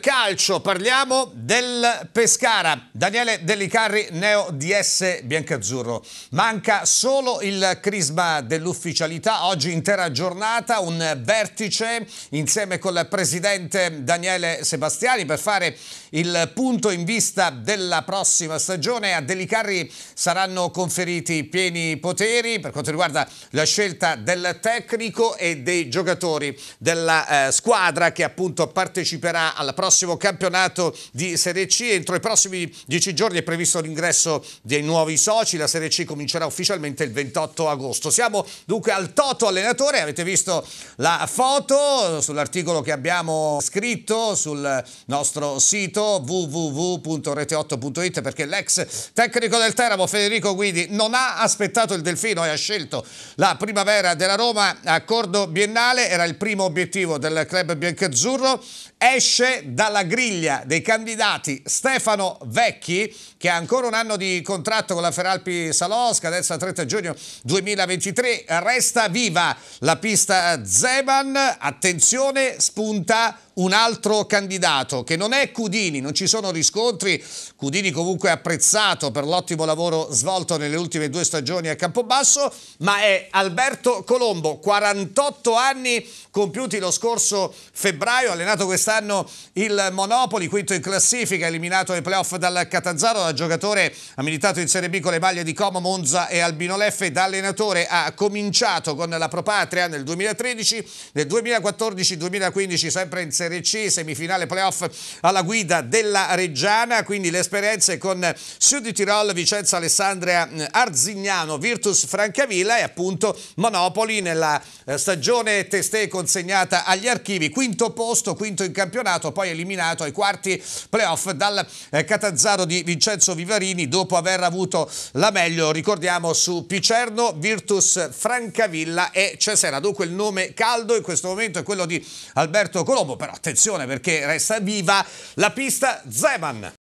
Calcio, parliamo del Pescara. Daniele Delicarri, neo DS biancazzurro. Manca solo il crisma dell'ufficialità. Oggi intera giornata, un vertice insieme col presidente Daniele Sebastiani per fare il punto in vista della prossima stagione. A Delicarri saranno conferiti pieni poteri per quanto riguarda la scelta del tecnico e dei giocatori della eh, squadra che appunto parteciperà alla prossima prossimo campionato di Serie C. Entro i prossimi dieci giorni è previsto l'ingresso dei nuovi soci. La Serie C comincerà ufficialmente il 28 agosto. Siamo dunque al Toto allenatore. Avete visto la foto sull'articolo che abbiamo scritto sul nostro sito www.rete8.it perché l'ex tecnico del Teramo Federico Guidi non ha aspettato il Delfino e ha scelto la primavera della Roma. Accordo biennale era il primo obiettivo del club biancazzurro. Esce dalla griglia dei candidati Stefano Vecchi che ha ancora un anno di contratto con la Feralpi Salò, scadenza 30 giugno 2023, resta viva la pista Zeban attenzione, spunta un altro candidato che non è Cudini, non ci sono riscontri, Cudini comunque apprezzato per l'ottimo lavoro svolto nelle ultime due stagioni a Campobasso, ma è Alberto Colombo, 48 anni compiuti lo scorso febbraio, allenato quest'anno il Monopoli, quinto in classifica, eliminato ai playoff dal Catanzaro, da giocatore ha militato in Serie B con le maglie di Como, Monza e Albino Leffe, da allenatore ha cominciato con la Pro Patria nel 2013, nel 2014-2015 sempre in Serie Serie C, semifinale playoff alla guida della Reggiana, quindi le esperienze con Sud di Tirol, Vicenza Alessandria eh, Arzignano, Virtus Francavilla e appunto Monopoli nella eh, stagione testé consegnata agli archivi, quinto posto, quinto in campionato, poi eliminato ai quarti playoff dal eh, Catanzaro di Vincenzo Vivarini dopo aver avuto la meglio, ricordiamo, su Picerno, Virtus Francavilla e Cesera. Dunque il nome caldo in questo momento è quello di Alberto Colombo, però attenzione perché resta viva la pista Zeman.